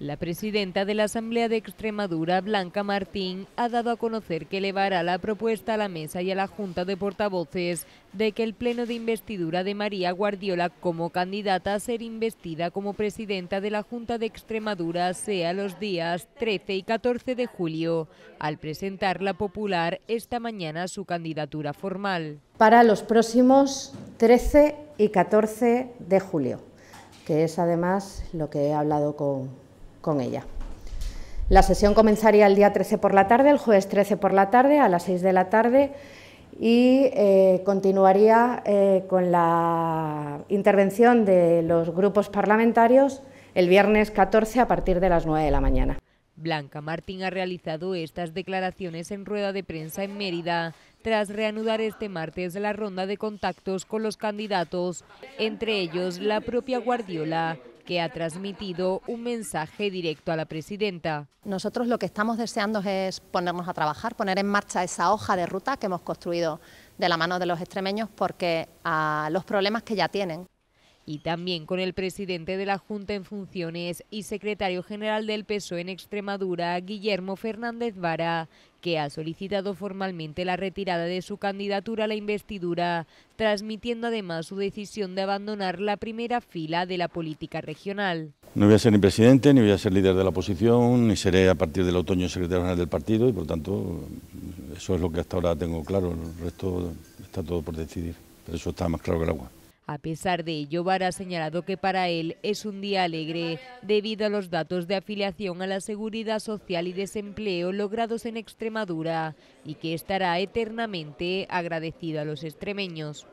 La presidenta de la Asamblea de Extremadura, Blanca Martín, ha dado a conocer que elevará la propuesta a la mesa y a la Junta de Portavoces de que el pleno de investidura de María Guardiola como candidata a ser investida como presidenta de la Junta de Extremadura sea los días 13 y 14 de julio, al presentar la popular esta mañana su candidatura formal. Para los próximos 13 y 14 de julio que es además lo que he hablado con, con ella. La sesión comenzaría el día 13 por la tarde, el jueves 13 por la tarde, a las 6 de la tarde, y eh, continuaría eh, con la intervención de los grupos parlamentarios el viernes 14 a partir de las 9 de la mañana. Blanca Martín ha realizado estas declaraciones en rueda de prensa en Mérida, tras reanudar este martes la ronda de contactos con los candidatos, entre ellos la propia Guardiola, que ha transmitido un mensaje directo a la presidenta. Nosotros lo que estamos deseando es ponernos a trabajar, poner en marcha esa hoja de ruta que hemos construido de la mano de los extremeños porque a ah, los problemas que ya tienen y también con el presidente de la Junta en funciones y secretario general del PSOE en Extremadura, Guillermo Fernández Vara, que ha solicitado formalmente la retirada de su candidatura a la investidura, transmitiendo además su decisión de abandonar la primera fila de la política regional. No voy a ser ni presidente, ni voy a ser líder de la oposición, ni seré a partir del otoño secretario general del partido y por tanto eso es lo que hasta ahora tengo claro, el resto está todo por decidir, pero eso está más claro que el agua. A pesar de ello, Vara ha señalado que para él es un día alegre debido a los datos de afiliación a la seguridad social y desempleo logrados en Extremadura y que estará eternamente agradecido a los extremeños.